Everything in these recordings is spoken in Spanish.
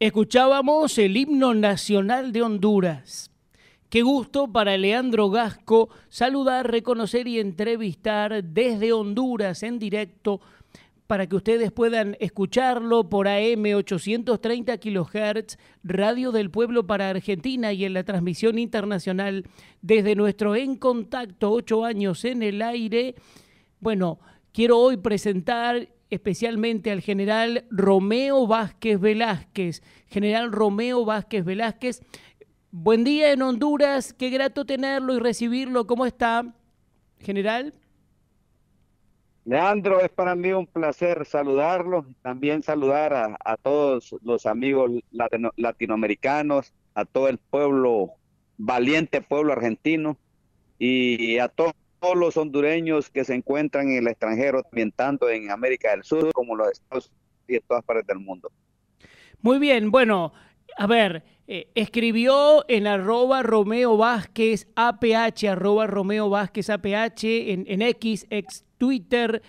Escuchábamos el himno nacional de Honduras. Qué gusto para Leandro Gasco saludar, reconocer y entrevistar desde Honduras en directo para que ustedes puedan escucharlo por AM 830 kHz, Radio del Pueblo para Argentina y en la transmisión internacional desde nuestro En Contacto, ocho años en el aire. Bueno, quiero hoy presentar especialmente al general Romeo Vázquez Velázquez. General Romeo Vázquez Velázquez, buen día en Honduras, qué grato tenerlo y recibirlo. ¿Cómo está, general? Leandro, es para mí un placer saludarlo, también saludar a, todos los amigos latinoamericanos, a todo el pueblo, valiente pueblo argentino y a todos todos los hondureños que se encuentran en el extranjero, también tanto en América del Sur como en los Estados Unidos y en todas partes del mundo. Muy bien, bueno, a ver, eh, escribió en arroba Romeo Vázquez APH, arroba Romeo Vázquez APH, en, en X, Twitter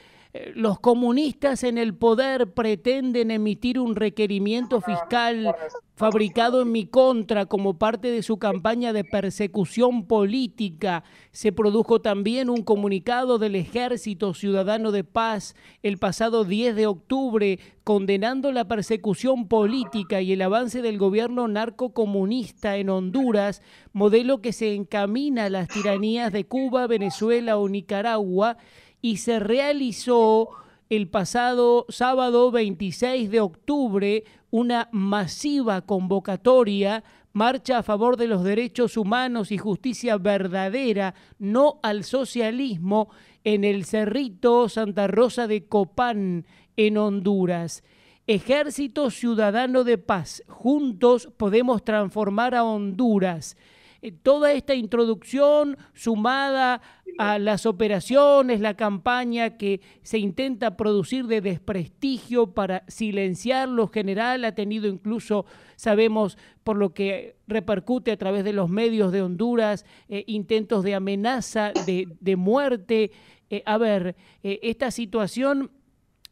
los comunistas en el poder pretenden emitir un requerimiento fiscal fabricado en mi contra como parte de su campaña de persecución política. Se produjo también un comunicado del Ejército Ciudadano de Paz el pasado 10 de octubre condenando la persecución política y el avance del gobierno narcocomunista en Honduras, modelo que se encamina a las tiranías de Cuba, Venezuela o Nicaragua y se realizó el pasado sábado 26 de octubre una masiva convocatoria, marcha a favor de los derechos humanos y justicia verdadera, no al socialismo, en el Cerrito Santa Rosa de Copán, en Honduras. Ejército Ciudadano de Paz, juntos podemos transformar a Honduras. Eh, toda esta introducción sumada a las operaciones, la campaña que se intenta producir de desprestigio para silenciar lo general, ha tenido incluso, sabemos por lo que repercute a través de los medios de Honduras, eh, intentos de amenaza, de, muerte. Eh, a ver, esta situación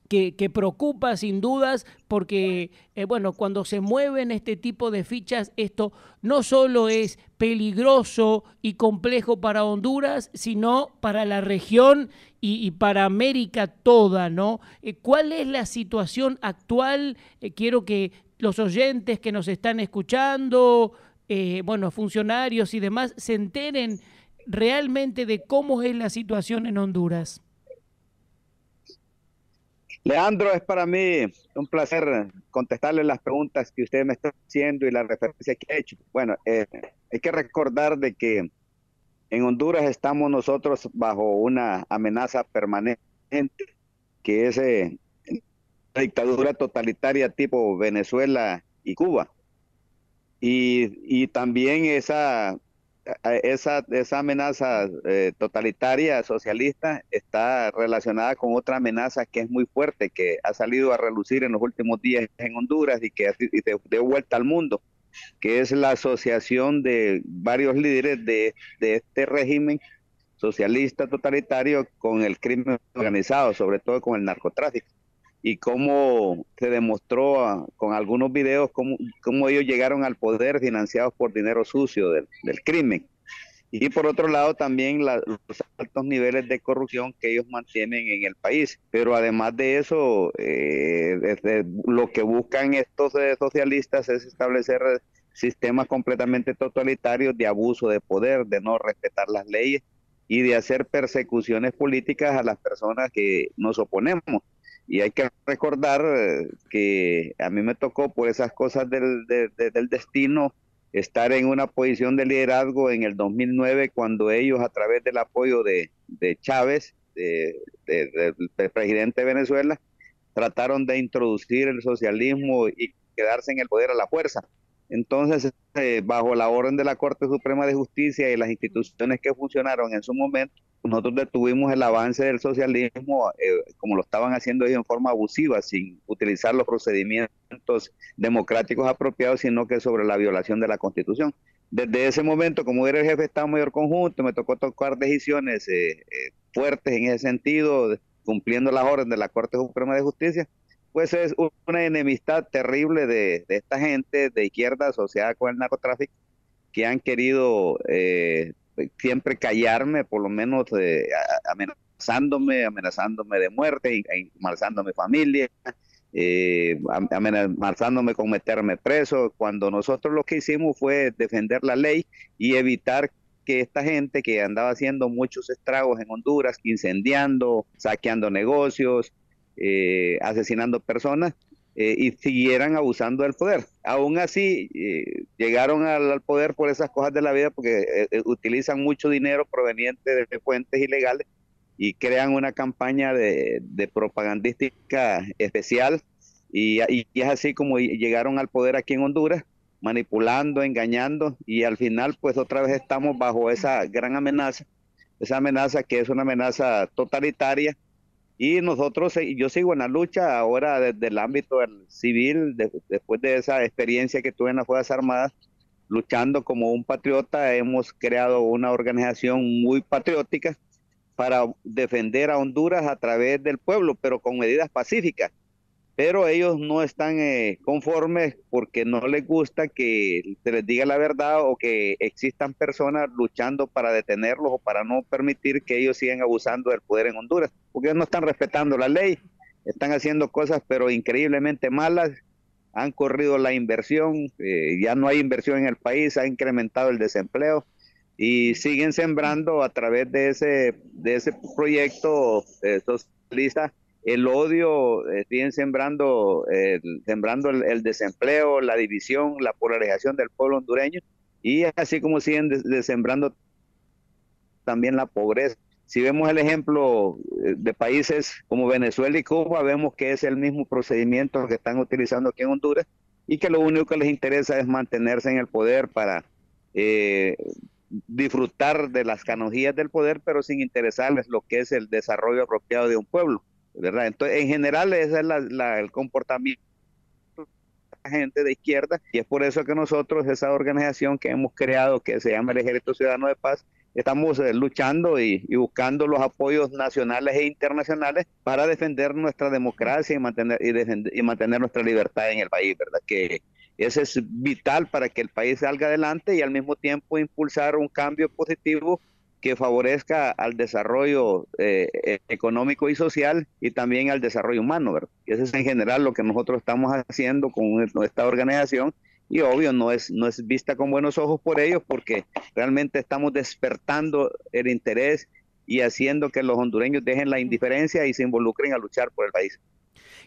que, preocupa sin dudas porque, eh, bueno, cuando se mueven este tipo de fichas, esto no solo es peligroso y complejo para Honduras, sino para la región y, para América toda, ¿no? Eh, ¿Cuál es la situación actual? Eh, quiero que los oyentes que nos están escuchando, bueno, funcionarios y demás, se enteren realmente de cómo es la situación en Honduras. Leandro, es para mí un placer contestarle las preguntas que usted me está haciendo y la referencia que ha he hecho. Bueno, eh, hay que recordar de que en Honduras estamos nosotros bajo una amenaza permanente, que es eh, la dictadura totalitaria tipo Venezuela y Cuba. y también esa esa, esa amenaza eh, totalitaria, socialista, está relacionada con otra amenaza que es muy fuerte, que ha salido a relucir en los últimos días en Honduras y que de vuelta al mundo, que es la asociación de varios líderes de este régimen socialista totalitario con el crimen organizado, sobre todo con el narcotráfico y cómo se demostró ah, con algunos videos cómo, ellos llegaron al poder financiados por dinero sucio del, crimen. Y por otro lado también los altos niveles de corrupción que ellos mantienen en el país. Pero además de eso, eh, lo que buscan estos eh, socialistas es establecer eh, sistemas completamente totalitarios de abuso de poder, de no respetar las leyes y de hacer persecuciones políticas a las personas que nos oponemos. Y hay que recordar eh, que a mí me tocó por esas cosas del, destino estar en una posición de liderazgo en el 2009 cuando ellos a través del apoyo de, de Chávez, del presidente de Venezuela, trataron de introducir el socialismo y quedarse en el poder a la fuerza. Entonces, este, bajo la orden de la Corte Suprema de Justicia y las instituciones que funcionaron en su momento, nosotros detuvimos el avance del socialismo eh, como lo estaban haciendo ellos en forma abusiva, sin utilizar los procedimientos democráticos apropiados, sino que sobre la violación de la Constitución. Desde ese momento, como era el jefe de Estado Mayor Conjunto, me tocó tocar decisiones eh, eh, fuertes en ese sentido, cumpliendo las órdenes de la Corte Suprema de Justicia, pues es una enemistad terrible de, esta gente de izquierda asociada con el narcotráfico que han querido eh, siempre callarme, por lo menos eh, amenazándome, amenazándome de muerte, amenazando e mi familia, eh, amenazándome con meterme preso, cuando nosotros lo que hicimos fue defender la ley y evitar que esta gente que andaba haciendo muchos estragos en Honduras, incendiando, saqueando negocios, eh, asesinando personas eh, y siguieran abusando del poder. Aún así, eh, llegaron al, poder por esas cosas de la vida porque utilizan mucho dinero proveniente de fuentes ilegales y crean una campaña de, propagandística especial y, y, es así como llegaron al poder aquí en Honduras manipulando, engañando y al final pues otra vez estamos bajo esa gran amenaza, esa amenaza que es una amenaza totalitaria y nosotros, eh, yo sigo en la lucha ahora desde el ámbito civil, después de esa experiencia que tuve en las Fuerzas Armadas, luchando como un patriota, hemos creado una organización muy patriótica para defender a Honduras a través del pueblo, pero con medidas pacíficas pero ellos no están eh, conformes porque no les gusta que se les diga la verdad o que existan personas luchando para detenerlos o para no permitir que ellos sigan abusando del poder en Honduras, porque ellos no están respetando la ley, están haciendo cosas pero increíblemente malas, han corrido la inversión, eh, ya no hay inversión en el país, ha incrementado el desempleo y siguen sembrando a través de ese, de ese proyecto eh, socialista el odio, eh, siguen sembrando, eh, sembrando el, desempleo, la división, la polarización del pueblo hondureño y así como siguen sembrando también la pobreza. Si vemos el ejemplo eh, de países como Venezuela y Cuba, vemos que es el mismo procedimiento que están utilizando aquí en Honduras y que lo único que les interesa es mantenerse en el poder para disfrutar de las canonías del poder, pero sin interesarles lo que es el desarrollo apropiado de un pueblo. Entonces, en general, ese es el comportamiento de la gente de izquierda y es por eso que nosotros, esa organización que hemos creado, que se llama el Ejército Ciudadano de Paz, estamos eh, luchando y, buscando los apoyos nacionales e internacionales para defender nuestra democracia y mantener y, y mantener nuestra libertad en el país, ¿verdad? Que eso es vital para que el país salga adelante y al mismo tiempo impulsar un cambio positivo que favorezca al desarrollo eh, e-, económico y social y también al desarrollo humano, ¿verdad? eso es en general lo que nosotros estamos haciendo e-, con esta organización y obvio no es, no es vista con buenos ojos por ellos porque realmente estamos despertando el interés y haciendo que los hondureños dejen la indiferencia y se involucren a luchar por el país.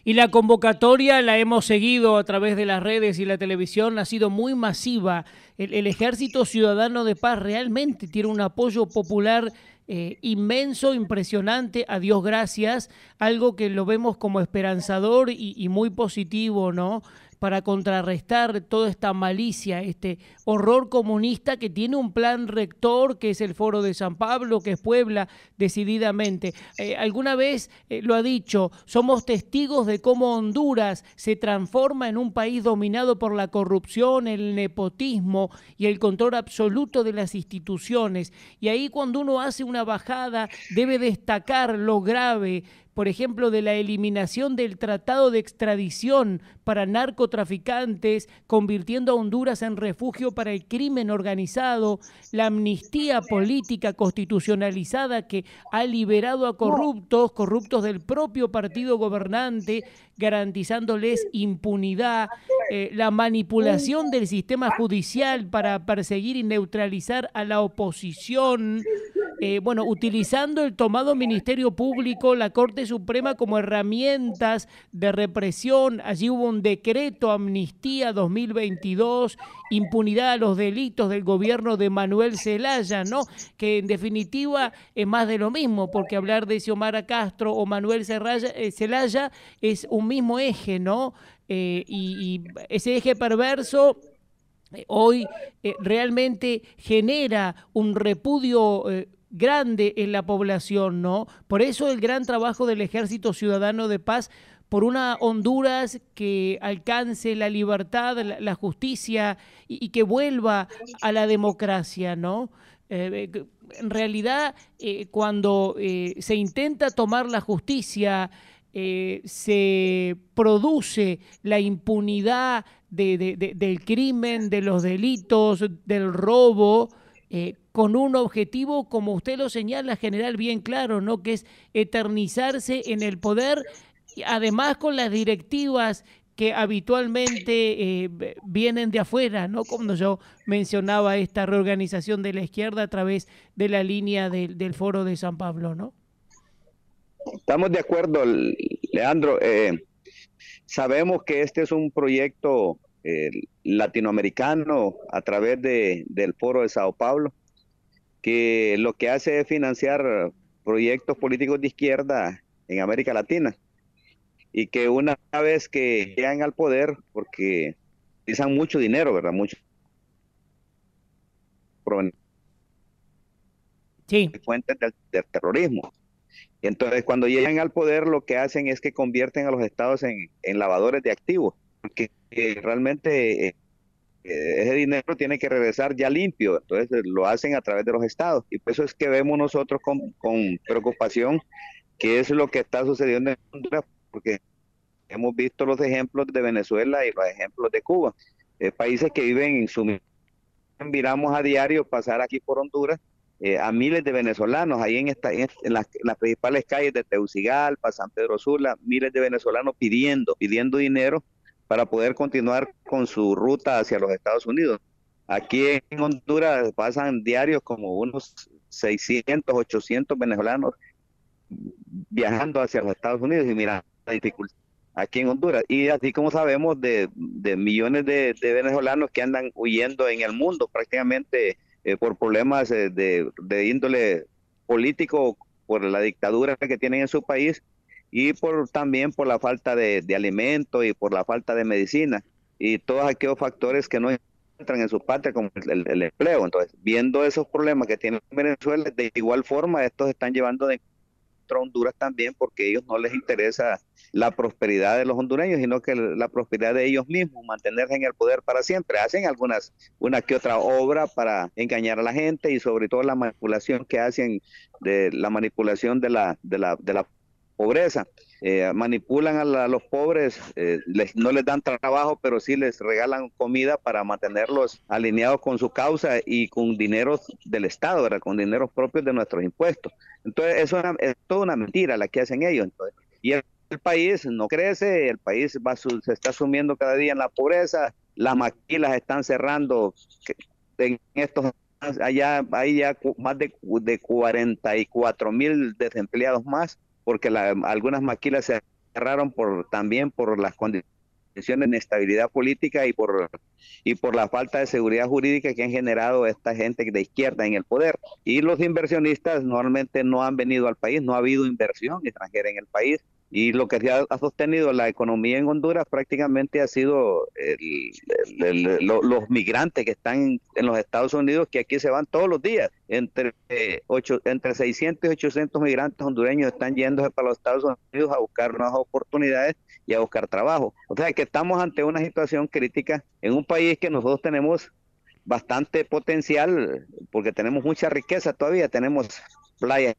Y la convocatoria la hemos seguido a través de las redes y la televisión, ha sido muy masiva. El, Ejército Ciudadano de Paz realmente tiene un apoyo popular eh, inmenso, impresionante, a Dios gracias, algo que lo vemos como esperanzador y, y muy positivo, ¿no? para contrarrestar toda esta malicia, este horror comunista que tiene un plan rector, que es el Foro de San Pablo, que es Puebla, decididamente. Eh, alguna vez eh, lo ha dicho, somos testigos de cómo Honduras se transforma en un país dominado por la corrupción, el nepotismo y el control absoluto de las instituciones. Y ahí cuando uno hace una bajada debe destacar lo grave por ejemplo, de la eliminación del tratado de extradición para narcotraficantes, convirtiendo a Honduras en refugio para el crimen organizado, la amnistía política constitucionalizada que ha liberado a corruptos, corruptos del propio partido gobernante, garantizándoles impunidad, eh, la manipulación del sistema judicial para perseguir y neutralizar a la oposición, eh, bueno, utilizando el tomado Ministerio Público, la Corte Suprema como herramientas de represión. Allí hubo un decreto amnistía 2022, impunidad a los delitos del gobierno de Manuel Zelaya, ¿no? Que en definitiva es más de lo mismo, porque hablar de Xiomara Castro o Manuel eh, Zelaya es un mismo eje, ¿no? Eh, y, ese eje perverso eh, hoy realmente genera un repudio grande en la población, ¿no? Por eso el gran trabajo del Ejército Ciudadano de Paz por una Honduras que alcance la libertad, la, justicia y, que vuelva a la democracia, ¿no? Eh, eh, en realidad, eh, cuando se intenta tomar la justicia, se produce la impunidad del crimen, de los delitos, del robo, con un objetivo, como usted lo señala, general, bien claro, ¿no? Que es eternizarse en el poder, y además con las directivas que habitualmente eh, vienen de afuera, ¿no? Como yo mencionaba esta reorganización de la izquierda a través de la línea del foro de San Pablo, ¿no? Estamos de acuerdo, Leandro. Eh, sabemos que este es un proyecto eh, latinoamericano a través del foro de Sao Pablo, que lo que hace es financiar proyectos políticos de izquierda en América Latina y que una vez que llegan al poder, porque utilizan mucho dinero, ¿verdad? Mucho. Sí. Fuentes del, terrorismo. Y entonces, cuando llegan al poder, lo que hacen es que convierten a los estados en, en lavadores de activos, porque eh, realmente eh, eh, ese dinero tiene que regresar ya limpio, entonces eh, lo hacen a través de los estados. Y por eso es que vemos nosotros con, preocupación qué es lo que está sucediendo en Honduras, porque hemos visto los ejemplos de Venezuela y los ejemplos de Cuba, eh, países que viven en su... Miramos a diario pasar aquí por Honduras a miles de venezolanos, ahí en, esta, en, las, las, principales calles de Teucigalpa, San Pedro Sula, miles de venezolanos pidiendo, pidiendo dinero para poder continuar con su ruta hacia los Estados Unidos. Aquí en Honduras pasan diarios como unos 600, 800 venezolanos viajando hacia los Estados Unidos y mira la dificultad aquí en Honduras. Y así como sabemos de, millones de, venezolanos que andan huyendo en el mundo prácticamente eh, por problemas eh, de, índole político, por la dictadura que tienen en su país y por también por la falta de, de alimento y por la falta de medicina y todos aquellos factores que no entran en su patria como el, empleo. Entonces, viendo esos problemas que tiene Venezuela, de igual forma estos están llevando de Honduras también porque a ellos no les interesa la prosperidad de los hondureños, sino que la prosperidad de ellos mismos, mantenerse en el poder para siempre. Hacen algunas, una que otra obra para engañar a la gente y sobre todo la manipulación que hacen de la manipulación de de la, de la pobreza. Eh, manipulan a, los pobres, eh, no les dan trabajo, pero sí les regalan comida para mantenerlos alineados con su causa y con dineros del Estado, ¿verdad? con dinero propios de nuestros impuestos. Entonces, eso es, toda una mentira la que hacen ellos. Y el, país no crece, el país va se está sumiendo cada día en la pobreza, las maquilas están cerrando en estos allá hay ya más de, de 44 mil desempleados más porque algunas maquilas se cerraron por, también por las condiciones de inestabilidad política y por, y por la falta de seguridad jurídica que han generado esta gente de izquierda en el poder. Y los inversionistas normalmente no han venido al país, no ha habido inversión extranjera en el país y lo que ha, sostenido la economía en Honduras prácticamente ha sido los migrantes que están en los Estados Unidos, que aquí se van todos los días. Entre, eh, entre 600 y 800 migrantes hondureños están yéndose para los Estados Unidos a buscar nuevas oportunidades y a buscar trabajo. O sea que estamos ante una situación crítica en un país que nosotros tenemos bastante potencial porque tenemos mucha riqueza todavía, tenemos playas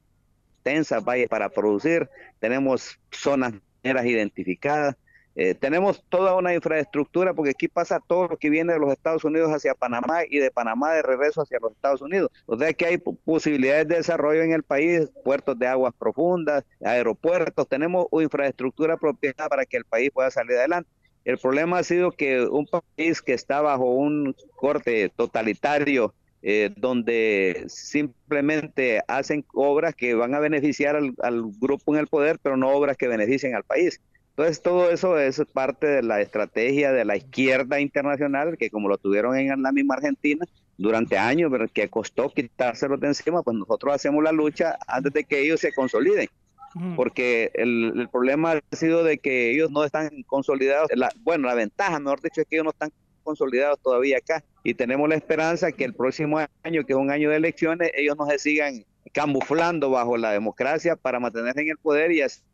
extensas, valles para producir, tenemos zonas mineras identificadas, eh, tenemos toda una infraestructura, porque aquí pasa todo lo que viene de los Estados Unidos hacia Panamá y de Panamá de regreso hacia los Estados Unidos. O sea que hay posibilidades de desarrollo en el país, puertos de aguas profundas, aeropuertos, tenemos infraestructura apropiada para que el país pueda salir adelante. El problema ha sido que un país que está bajo un corte totalitario, eh, donde simplemente hacen obras que van a beneficiar al, grupo en el poder, pero no obras que beneficien al país. Entonces todo eso es parte de la estrategia de la izquierda internacional, que como lo tuvieron en la misma Argentina durante años, pero que costó quitárselo de encima, pues nosotros hacemos la lucha antes de que ellos se consoliden porque el, problema ha sido de que ellos no están consolidados. bueno, la ventaja, mejor dicho, es que ellos no están consolidados todavía acá y tenemos la esperanza que el próximo año, que es un año de elecciones, ellos no se sigan camuflando bajo la democracia para mantenerse en el poder y hacer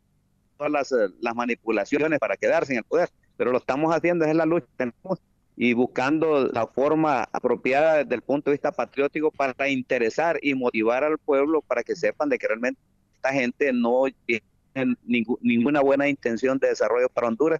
todas las, eh, manipulaciones para quedarse en el poder. Pero lo estamos haciendo, es la lucha que tenemos y buscando la forma apropiada desde el punto de vista patriótico para interesar y motivar al pueblo para que sepan de que realmente esta gente no tiene ninguna buena intención de desarrollo para Honduras,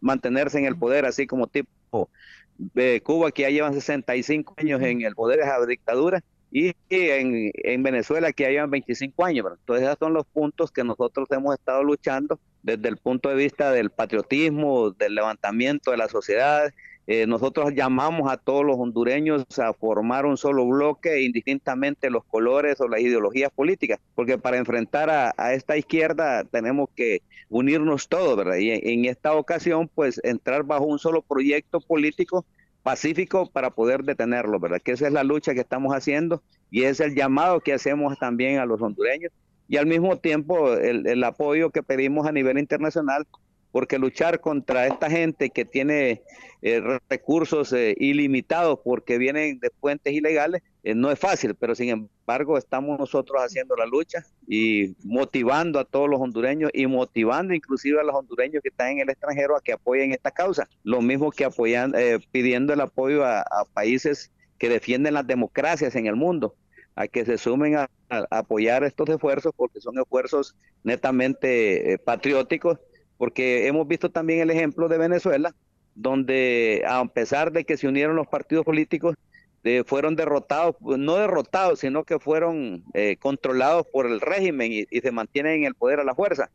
mantenerse en el poder, así como tipo de Cuba que ya llevan 65 años en el poder de la dictadura y en, Venezuela que ya llevan 25 años. Entonces esos son los puntos que nosotros hemos estado luchando desde el punto de vista del patriotismo, del levantamiento de la sociedad, eh, nosotros llamamos a todos los hondureños a formar un solo bloque, indistintamente los colores o las ideologías políticas, porque para enfrentar a, esta izquierda tenemos que unirnos todos, ¿verdad? Y en, esta ocasión, pues entrar bajo un solo proyecto político pacífico para poder detenerlo, ¿verdad? Que esa es la lucha que estamos haciendo y es el llamado que hacemos también a los hondureños y al mismo tiempo el, el apoyo que pedimos a nivel internacional porque luchar contra esta gente que tiene eh, recursos eh, ilimitados porque vienen de fuentes ilegales eh, no es fácil, pero sin embargo estamos nosotros haciendo la lucha y motivando a todos los hondureños y motivando inclusive a los hondureños que están en el extranjero a que apoyen esta causa, lo mismo que apoyan, pidiendo el apoyo a, países que defienden las democracias en el mundo a que se sumen a apoyar estos esfuerzos porque son esfuerzos netamente patrióticos porque hemos visto también el ejemplo de Venezuela, donde a pesar de que se unieron los partidos políticos, eh, fueron derrotados, pues, no derrotados, sino que fueron eh, controlados por el régimen y, se mantienen en el poder a la fuerza.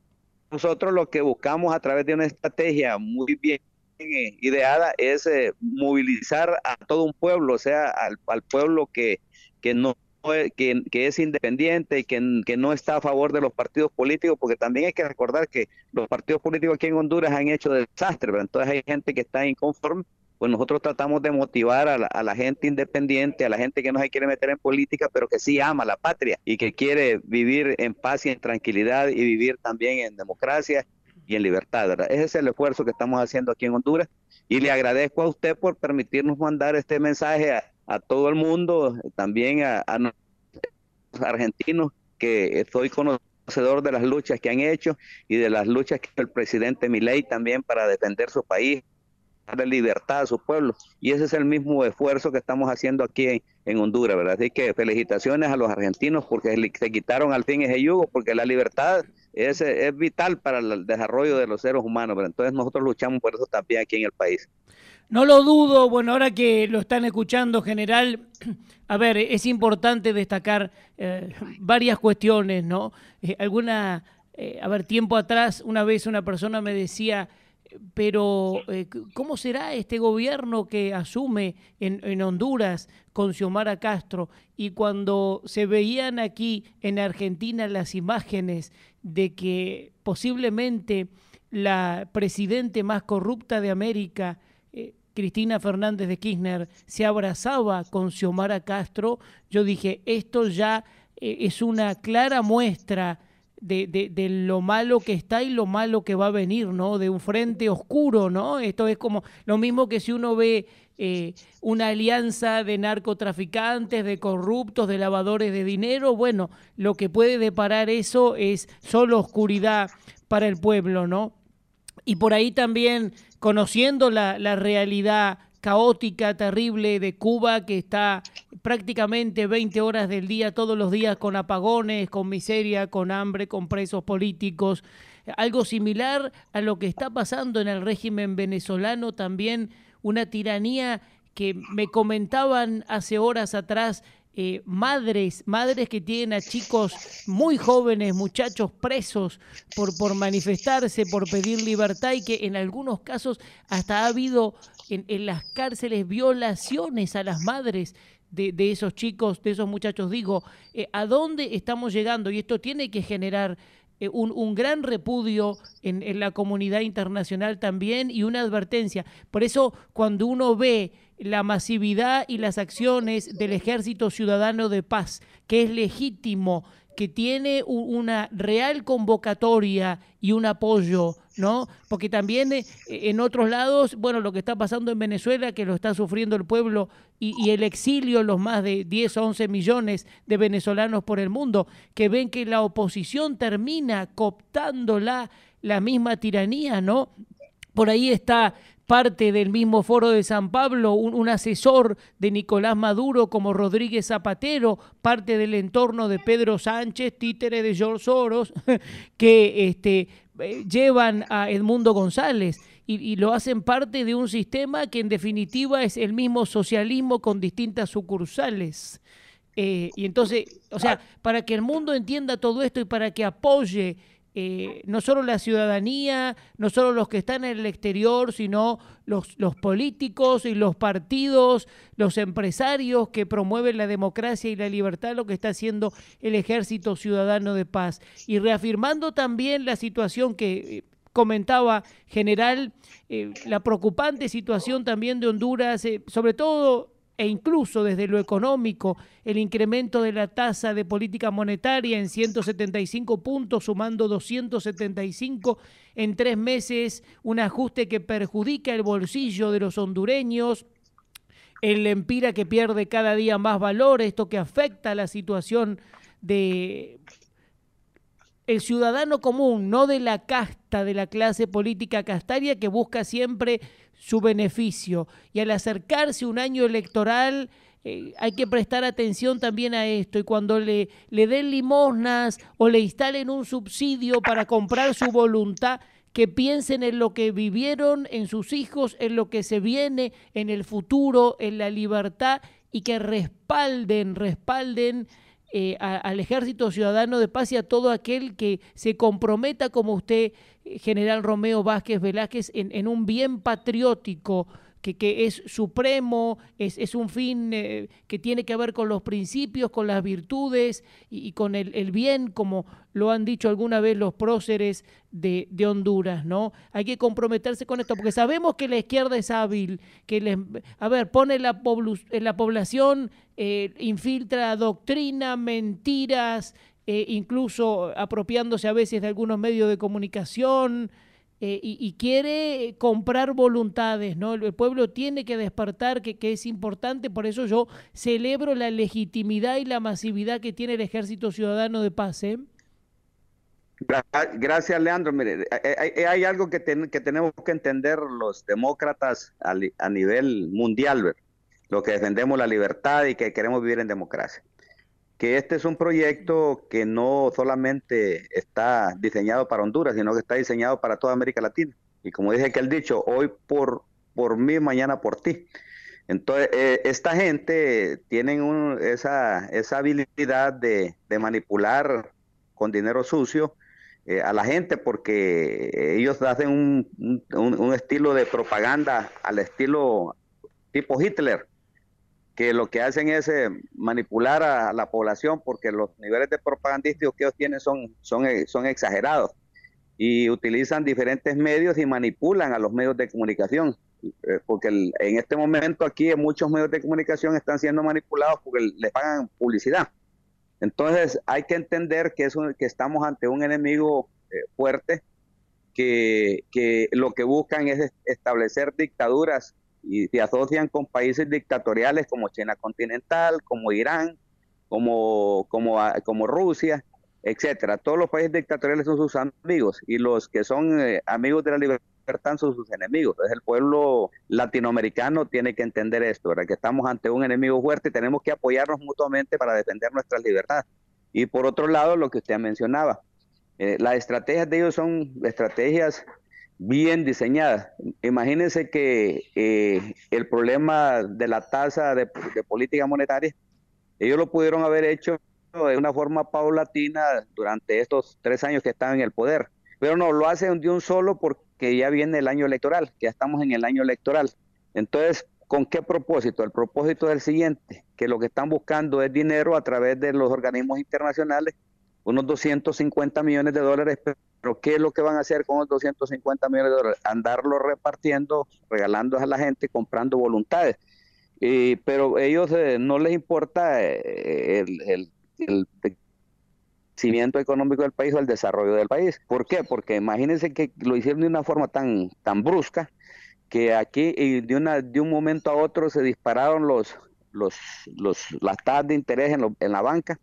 Nosotros lo que buscamos a través de una estrategia muy bien eh, ideada es movilizar a todo un pueblo, o sea, al, al pueblo que, que no que, es independiente y que, que, no está a favor de los partidos políticos, porque también hay que recordar que los partidos políticos aquí en Honduras han hecho desastre, pero entonces hay gente que está inconforme, pues nosotros tratamos de motivar a la, a la, gente independiente, a la gente que no se quiere meter en política, pero que sí ama la patria y que quiere vivir en paz y en tranquilidad y vivir también en democracia y en libertad, ¿verdad? Ese es el esfuerzo que estamos haciendo aquí en Honduras y le agradezco a usted por permitirnos mandar este mensaje a, a todo el mundo, también a, los argentinos, que estoy conocedor de las luchas que han hecho y de las luchas que el presidente Miley también para defender su país, darle libertad a su pueblo. Y ese es el mismo esfuerzo que estamos haciendo aquí en Honduras, ¿verdad? Así que felicitaciones a los argentinos porque se quitaron al fin ese yugo, porque la libertad es, es vital para el desarrollo de los seres humanos. Pero entonces nosotros luchamos por eso también aquí en el país. No lo dudo, bueno, ahora que lo están escuchando, general, a ver, es importante destacar eh, varias cuestiones, ¿no? Eh, alguna, eh, a ver, tiempo atrás, una vez una persona me decía, pero ¿cómo será este gobierno que asume en, en Honduras con Xiomara Castro? Y cuando se veían aquí en Argentina las imágenes de que posiblemente la presidente más corrupta de América, eh, Cristina Fernández de Kirchner, se abrazaba con Xiomara Castro, yo dije, esto ya eh, es una clara muestra de, lo malo que está y lo malo que va a venir, ¿no? De un frente oscuro, ¿no? Esto es como lo mismo que si uno ve eh, una alianza de narcotraficantes, de corruptos, de lavadores de dinero, bueno, lo que puede deparar eso es solo oscuridad para el pueblo, ¿no? Y por ahí también, conociendo la, la realidad caótica, terrible de Cuba, que está prácticamente 20 horas del día, todos los días con apagones, con miseria, con hambre, con presos políticos. Algo similar a lo que está pasando en el régimen venezolano, también una tiranía que me comentaban hace horas atrás eh, madres, madres que tienen a chicos muy jóvenes, muchachos presos por, por manifestarse, por pedir libertad y que en algunos casos hasta ha habido en, las cárceles violaciones a las madres de, esos chicos, de esos muchachos. Digo, eh, ¿a dónde estamos llegando? Y esto tiene que generar eh, un, gran repudio en, la comunidad internacional también y una advertencia. Por eso, cuando uno ve la masividad y las acciones del Ejército Ciudadano de Paz, que es legítimo, que tiene una real convocatoria y un apoyo, ¿no? Porque también eh, en otros lados, bueno, lo que está pasando en Venezuela, que lo está sufriendo el pueblo y, el exilio, los más de 10 o 11 millones de venezolanos por el mundo, que ven que la oposición termina cooptándola la misma tiranía, ¿no? Por ahí está parte del mismo foro de San Pablo, un, asesor de Nicolás Maduro como Rodríguez Zapatero, parte del entorno de Pedro Sánchez, títere de George Soros, que este, eh, llevan a Edmundo González y, lo hacen parte de un sistema que en definitiva es el mismo socialismo con distintas sucursales. Eh, y entonces, o sea, ah. para que el mundo entienda todo esto y para que apoye eh, no solo la ciudadanía, no solo los que están en el exterior, sino los, políticos y los partidos, los empresarios que promueven la democracia y la libertad, lo que está haciendo el Ejército Ciudadano de Paz. Y reafirmando también la situación que eh, comentaba general, eh, la preocupante situación también de Honduras, sobre todo e incluso desde lo económico, el incremento de la tasa de política monetaria en 175 puntos, sumando 275 en tres meses, un ajuste que perjudica el bolsillo de los hondureños. El empira que pierde cada día más valor, esto que afecta la situación de el ciudadano común, no de la casta, de la clase política castaria que busca siempre su beneficio. Y al acercarse un año electoral, eh, hay que prestar atención también a esto. Y cuando le, le den limosnas o le instalen un subsidio para comprar su voluntad, que piensen en lo que vivieron, en sus hijos, en lo que se viene, en el futuro, en la libertad y que respalden, respalden eh, al Ejército Ciudadano de Paz y a todo aquel que se comprometa como usted general Romeo Vázquez Velázquez en, un bien patriótico que, que es supremo, es, un fin eh, que tiene que ver con los principios, con las virtudes y, con el, bien, como lo han dicho alguna vez los próceres de, Honduras, ¿no? Hay que comprometerse con esto, porque sabemos que la izquierda es hábil, que les, a ver, pone la, eh, la población, eh, infiltra doctrina, mentiras, eh, incluso apropiándose a veces de algunos medios de comunicación eh, y, quiere eh, comprar voluntades, ¿no? El, pueblo tiene que despertar, que, es importante, por eso yo celebro la legitimidad y la masividad que tiene el Ejército Ciudadano de Paz. Gracias, Leandro. Mire, hay, algo que, que, tenemos que entender los demócratas a, a nivel mundial, ¿ver? lo que defendemos la libertad y que queremos vivir en democracia que este es un proyecto que no solamente está diseñado para Honduras, sino que está diseñado para toda América Latina. Y como dije que el dicho, hoy por, por mí, mañana por ti. Entonces, eh, esta gente tiene esa, esa habilidad de, manipular con dinero sucio eh, a la gente porque ellos hacen un, estilo de propaganda al estilo tipo Hitler, que lo que hacen es eh, manipular a la población porque los niveles de propagandísticos que ellos tienen son, eh, son, exagerados y utilizan diferentes medios y manipulan a los medios de comunicación. Eh, porque en este momento aquí muchos medios de comunicación están siendo manipulados porque les pagan publicidad. Entonces hay que entender que, es que estamos ante un enemigo fuerte que, que, lo que buscan es establecer dictaduras y se asocian con países dictatoriales como China continental, como Irán, como, como, ah, como Rusia, etcétera. Todos los países dictatoriales son sus amigos y los que son eh, amigos de la libertad son sus enemigos. Entonces el pueblo latinoamericano tiene que entender esto, que estamos ante un enemigo fuerte y tenemos que apoyarnos mutuamente para defender nuestras libertades. Y por otro lado, lo que usted mencionaba, eh, las estrategias de ellos son estrategias bien diseñadas. Imagínense que eh, el problema de la tasa de, política monetaria, ellos lo pudieron haber hecho de una forma paulatina durante estos tres años que están en el poder, pero no, lo hacen de un solo porque ya viene el año electoral, que ya estamos en el año electoral. Entonces, ¿con qué propósito? El propósito es el siguiente, que lo que están buscando es dinero a través de los organismos internacionales unos 250 millones de dólares, pero ¿qué es lo que van a hacer con los 250 millones de dólares? Andarlo repartiendo, regalando a la gente, comprando voluntades. Y, pero ellos eh, no les importa eh, el, crecimiento económico del país o el desarrollo del país. ¿Por qué? Porque imagínense que lo hicieron de una forma tan, tan brusca que aquí y de, una, de un momento a otro se dispararon los, las tasas de interés en, en la banca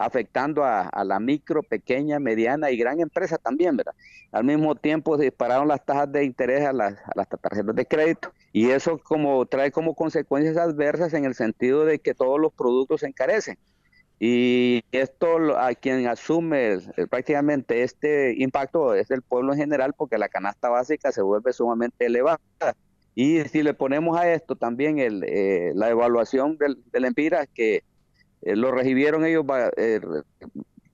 afectando a, la micro, pequeña, mediana y gran empresa también, ¿verdad? Al mismo tiempo se dispararon las tasas de interés a las, tarjetas de crédito y eso como trae como consecuencias adversas en el sentido de que todos los productos se encarecen. Y esto a quien asume prácticamente este impacto es el pueblo en general porque la canasta básica se vuelve sumamente elevada. Y si le ponemos a esto también eh, la evaluación del, del EMPIRA, que eh, lo recibieron ellos eh,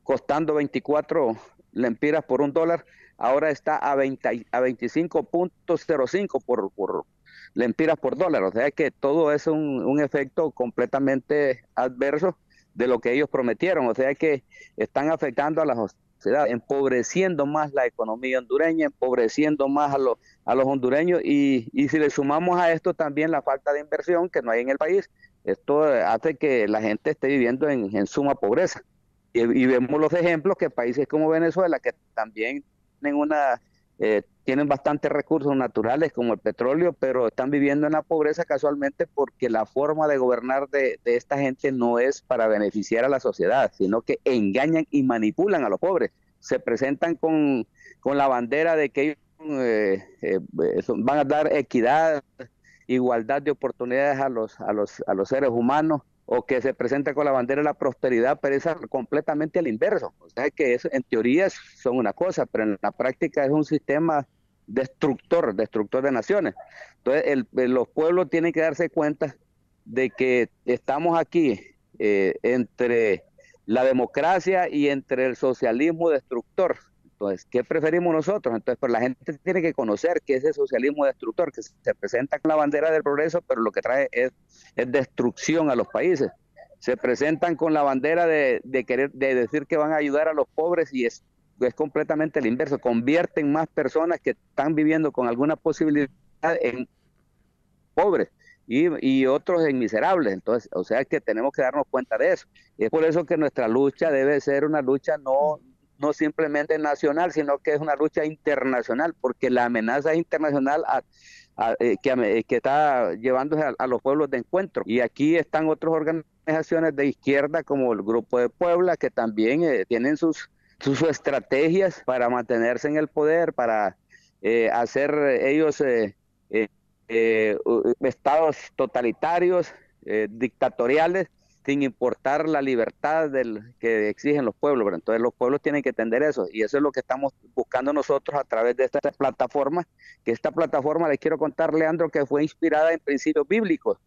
costando 24 lempiras por un dólar, ahora está a, a 25.05 por, por lempiras por dólar, o sea que todo es un, un efecto completamente adverso de lo que ellos prometieron, o sea que están afectando a la sociedad, empobreciendo más la economía hondureña, empobreciendo más a los, a los hondureños y, y si le sumamos a esto también la falta de inversión que no hay en el país, esto hace que la gente esté viviendo en, suma pobreza. Y, vemos los ejemplos que países como Venezuela, que también tienen, eh, tienen bastantes recursos naturales como el petróleo, pero están viviendo en la pobreza casualmente porque la forma de gobernar de, esta gente no es para beneficiar a la sociedad, sino que engañan y manipulan a los pobres. Se presentan con, la bandera de que ellos eh, eh, van a dar equidad igualdad de oportunidades a los, a los, a los seres humanos o que se presenta con la bandera de la prosperidad, pero es completamente al inverso. O sea que eso, en teoría son una cosa, pero en la práctica es un sistema destructor, destructor de naciones. Entonces los pueblos tienen que darse cuenta de que estamos aquí eh, entre la democracia y entre el socialismo destructor. Entonces, ¿qué preferimos nosotros? Entonces, pero pues, la gente tiene que conocer que ese socialismo destructor que se presenta con la bandera del progreso, pero lo que trae es, destrucción a los países. Se presentan con la bandera de, querer, de decir que van a ayudar a los pobres y es, es completamente el inverso. Convierten más personas que están viviendo con alguna posibilidad en pobres. Y, otros en miserables. Entonces, o sea que tenemos que darnos cuenta de eso. Y es por eso que nuestra lucha debe ser una lucha no, no simplemente nacional, sino que es una lucha internacional, porque la amenaza internacional eh, eh, que, está llevándose a, los pueblos de encuentro. Y aquí están otras organizaciones de izquierda, como el Grupo de Puebla, que también eh, tienen sus, sus, estrategias para mantenerse en el poder, para hacer ellos estados totalitarios, dictatoriales, sin importar la libertad del, que exigen los pueblos. Pero entonces los pueblos tienen que entender eso y eso es lo que estamos buscando nosotros a través de esta plataforma, que esta plataforma, les quiero contar, Leandro, que fue inspirada en principios bíblicos,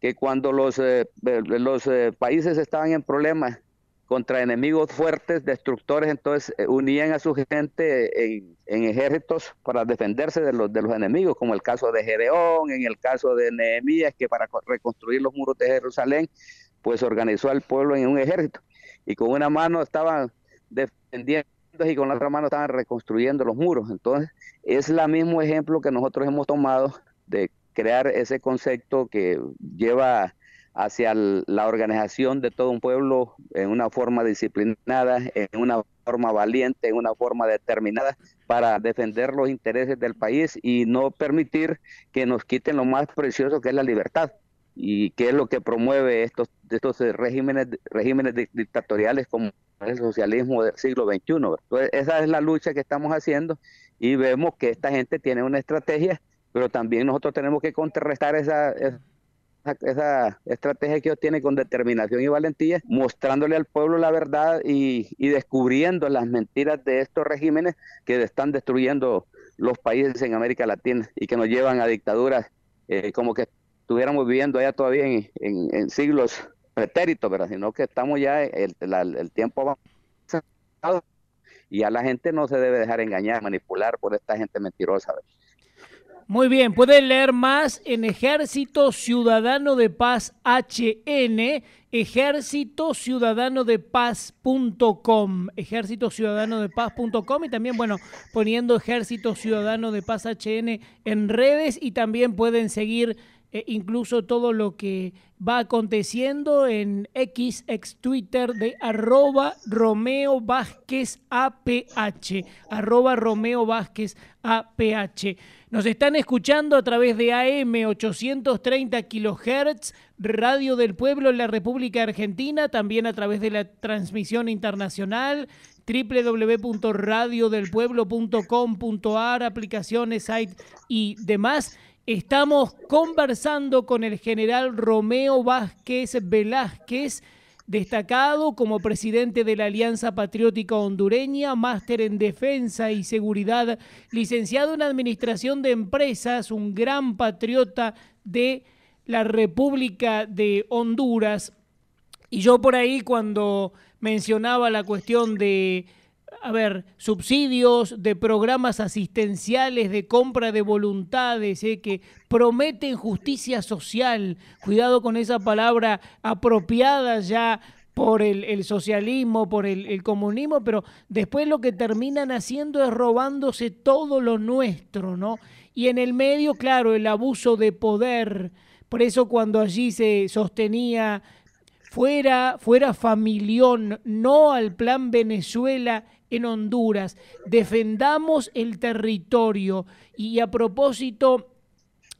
que cuando los, eh, eh, eh, países estaban en problemas contra enemigos fuertes, destructores, entonces unían a su gente en, ejércitos para defenderse de los, de los enemigos, como el caso de Gedeón, en el caso de Nehemías, que para reconstruir los muros de Jerusalén pues organizó al pueblo en un ejército y con una mano estaban defendiendo y con la otra mano estaban reconstruyendo los muros. Entonces, es el mismo ejemplo que nosotros hemos tomado de crear ese concepto que lleva hacia la organización de todo un pueblo en una forma disciplinada, en una forma valiente, en una forma determinada para defender los intereses del país y no permitir que nos quiten lo más precioso que es la libertad y qué es lo que promueve estos, estos eh, regímenes, regímenes dictatoriales como el socialismo del siglo XXI. esa es la lucha que estamos haciendo y vemos que esta gente tiene una estrategia, pero también nosotros tenemos que contrarrestar esa, esa estrategia que ellos tienen con determinación y valentía, mostrándole al pueblo la verdad y, y, descubriendo las mentiras de estos regímenes que están destruyendo los países en América Latina y que nos llevan a dictaduras eh, como que estuviéramos viviendo allá todavía en, siglos pretéritos, ¿verdad? Sino que estamos ya, el, el tiempo avanzado y a la gente no se debe dejar engañar, manipular por esta gente mentirosa. Muy bien, pueden leer más en Ejército Ciudadano de Paz HN, ejército ciudadano de paz.com, ejército ciudadano de paz.com y también, bueno, poniendo ejército ciudadano de paz HN en redes y también pueden seguir e incluso todo lo que va aconteciendo en X, ex Twitter de arroba Romeo Vázquez APH, arroba Romeo Vázquez APH. Nos están escuchando a través de AM 830 kilohertz, Radio del Pueblo en la República Argentina, también a través de la transmisión internacional www.radiodelpueblo.com.ar, aplicaciones, site y demás Estamos conversando con el general Romeo Vázquez Velázquez, destacado como presidente de la Alianza Patriótica Hondureña, máster en defensa y seguridad, licenciado en administración de empresas, un gran patriota de la República de Honduras. Y yo por ahí cuando mencionaba la cuestión de a ver, subsidios de programas asistenciales, de compra de voluntades, eh, que prometen justicia social. Cuidado con esa palabra apropiada ya por el, socialismo, por el, el, comunismo, pero después lo que terminan haciendo es robándose todo lo nuestro, ¿no? Y en el medio, claro, el abuso de poder. Por eso cuando allí se sostenía fuera, fuera familión, no al plan Venezuela en Honduras, defendamos el territorio. Y a propósito,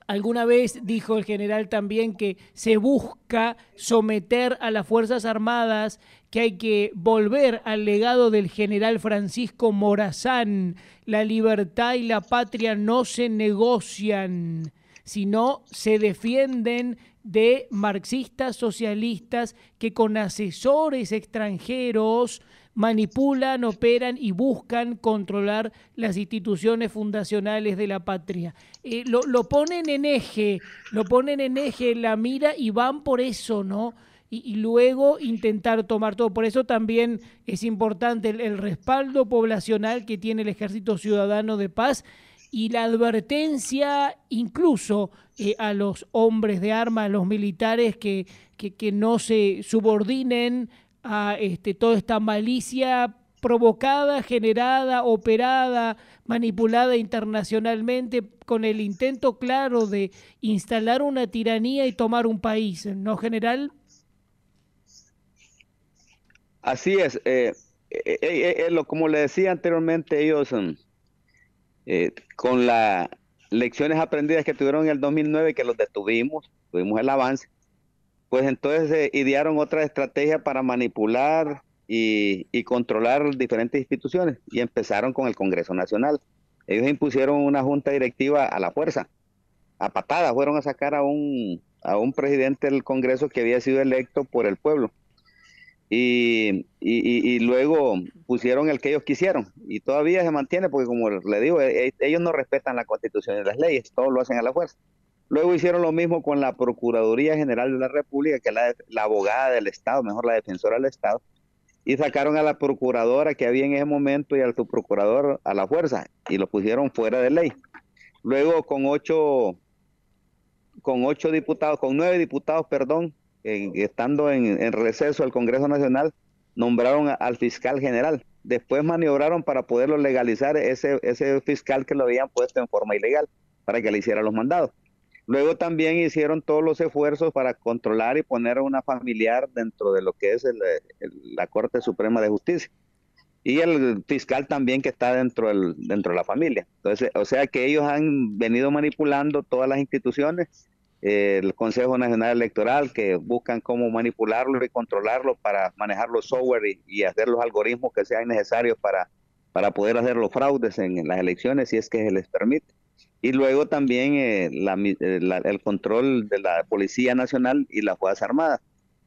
alguna vez dijo el general también que se busca someter a las Fuerzas Armadas, que hay que volver al legado del general Francisco Morazán. La libertad y la patria no se negocian sino se defienden de marxistas socialistas que con asesores extranjeros manipulan, operan y buscan controlar las instituciones fundacionales de la patria. Eh, lo, ponen en eje, lo ponen en eje en la mira y van por eso, ¿no? Y, luego intentar tomar todo. Por eso también es importante el respaldo poblacional que tiene el Ejército Ciudadano de Paz y la advertencia incluso eh, a los hombres de armas, a los militares, que, que, no se subordinen a este, toda esta malicia provocada, generada, operada, manipulada internacionalmente con el intento claro de instalar una tiranía y tomar un país, ¿no, general? Así es. Eh, eh, eh como le decía anteriormente, ellos... Mm, eh, con las lecciones aprendidas que tuvieron en el 2009, que los detuvimos, tuvimos el avance, pues entonces eh, idearon otra estrategia para manipular y, controlar diferentes instituciones y empezaron con el Congreso Nacional. Ellos impusieron una junta directiva a la fuerza, a patadas, fueron a sacar a un presidente del Congreso que había sido electo por el pueblo. Y, y, luego pusieron el que ellos quisieron y todavía se mantiene porque como le digo, e, e, ellos no respetan la constitución y las leyes, todo lo hacen a la fuerza. Luego hicieron lo mismo con la Procuraduría General de la República, que es la, abogada del Estado, mejor la defensora del Estado, y sacaron a la procuradora que había en ese momento y al subprocurador a la fuerza y lo pusieron fuera de ley. Luego con ocho, con ocho diputados, con nueve diputados, perdón, estando en, receso el Congreso Nacional, nombraron al fiscal general. Después maniobraron para poderlo legalizar ese, ese fiscal que lo habían puesto en forma ilegal para que le hiciera los mandados. Luego también hicieron todos los esfuerzos para controlar y poner a una familiar dentro de lo que es la Corte Suprema de Justicia. Y el fiscal también que está dentro, del, dentro de la familia. Entonces, o sea que ellos han venido manipulando todas las instituciones el Consejo Nacional Electoral, que buscan cómo manipularlo y controlarlo para manejar los software y, hacer los algoritmos que sean necesarios para, para poder hacer los fraudes en, las elecciones, si es que se les permite. Y luego también eh, eh, el control de la Policía Nacional y las Fuerzas Armadas.